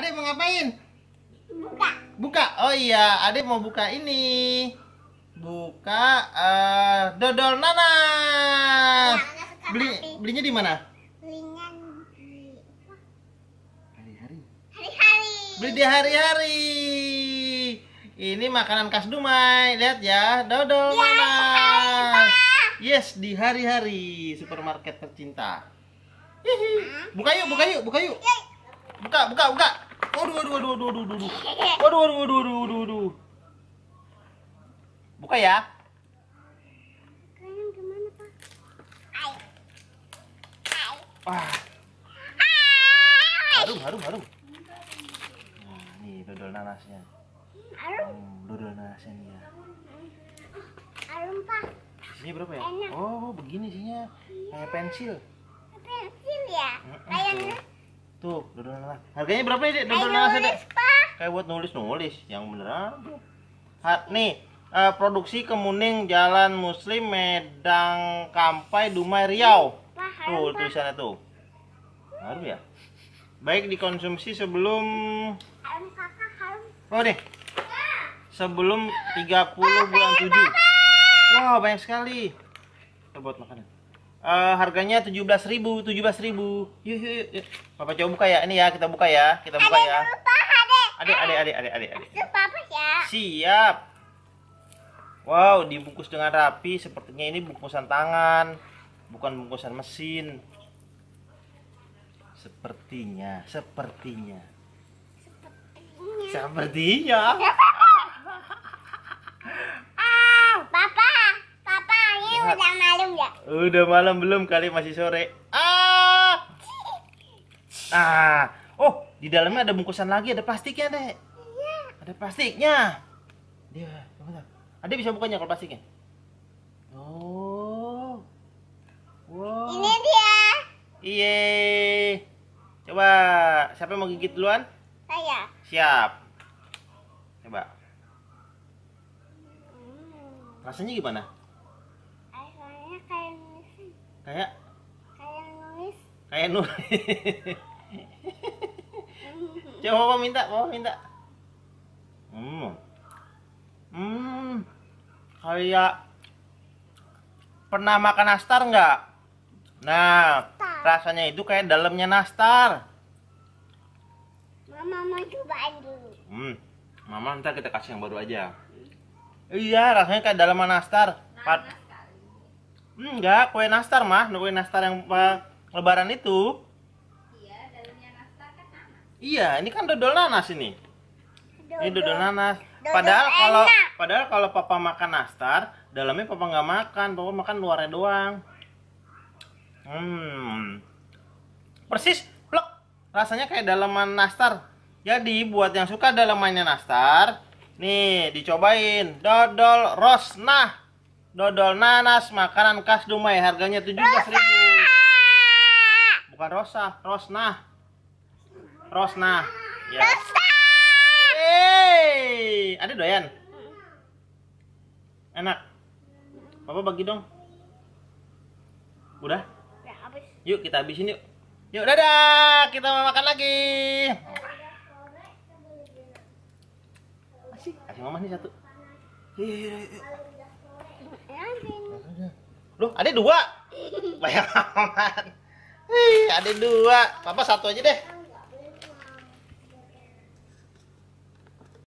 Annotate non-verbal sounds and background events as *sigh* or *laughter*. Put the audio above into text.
Adek mau ngapain? Buka. Buka. Oh iya, Adek mau buka ini. Buka uh, dodol nanas. Ya, Beli tapi. belinya di mana? Belinya di hari-hari. Hari-hari. Beli di hari-hari. Ini makanan khas Dumai. Lihat ya, dodol ya, nanas. Yes, di hari-hari supermarket tercinta. Buka yuk, buka yuk, buka yuk. Buka, buka, buka. Waduh, waduh, waduh, waduh, waduh, waduh. Waduh, waduh, waduh, waduh, waduh, waduh. Buka ya. Kayaknya kemana, Pak? Wah. Harum, harum, harum. Nah, ini dodol nanasnya. Harum. Hmm, dodol nanasnya nih ya. Harum, Pak. Ini berapa ya? Enak. Oh, begini sihnya Kayak pensil. Pensil ya? Kayak Tuh, dodol nanas. Harganya berapa nih, Dek? Dodol nanas, Dek? Kayak buat nulis-nulis, yang beneran. Hat nih, uh, produksi Kemuning Jalan Muslim Medang Kampai Dumai Riau. Tuh tulisannya tuh. Baru ya. Baik dikonsumsi sebelum Oh deh. Sebelum 30 bulan 7. Ya, Wah, wow, banyak sekali. Kita buat makanan uh, harganya 17.000, 17.000. Yuk yuk yuk. Papa coba buka ya. Ini ya, kita buka ya. Kita buka ya. Adek, adek, adek, adek, adek, adek. Siap. Wow, dibungkus dengan rapi. Sepertinya ini bungkusan tangan, bukan bungkusan mesin. Sepertinya, sepertinya. Sepertinya. Sepertinya. *laughs* malam ya? Udah malam belum kali masih sore. Ah. Ah. Oh, di dalamnya ada bungkusan lagi, ada plastiknya, Dek. Iya. Ada plastiknya. Dia, Ada bisa bukanya kalau plastiknya? Oh. Wow. Ini dia. Iye. Coba, siapa yang mau gigit duluan? Saya. Siap. Coba. Hmm. Rasanya gimana? kayak kayak nulis kayak nulis *laughs* coba mau minta mau minta hmm hmm kayak pernah makan nastar nggak nah nastar. rasanya itu kayak dalamnya nastar mama mau cobain dulu hmm mama nanti kita kasih yang baru aja hmm. iya rasanya kayak dalam nastar Pat Enggak, kue nastar mah, kue nastar yang uh, lebaran itu. Iya, dalamnya nastar kan nanas. Iya, ini kan dodol nanas ini. Dodol. Ini dodol nanas. Dodol padahal enak. kalau padahal kalau papa makan nastar, dalamnya papa nggak makan, papa makan luarnya doang. Hmm. Persis plek. Rasanya kayak dalaman nastar. Jadi buat yang suka dalamannya nastar, nih dicobain dodol rosnah. Dodol nanas makanan khas Dumai harganya tujuh belas ribu. Bukan Rosa, Rosna. Rosna. Ya. Rosa. ada doyan? Enak. Papa bagi dong. Udah? Ya, yuk kita habisin yuk. Yuk, dadah. Kita mau makan lagi. Kasih, kasih mama nih satu. Yuk, yuk, yuk. Loh, ada dua. Banyak amat. Hei, ada dua. Papa satu aja deh.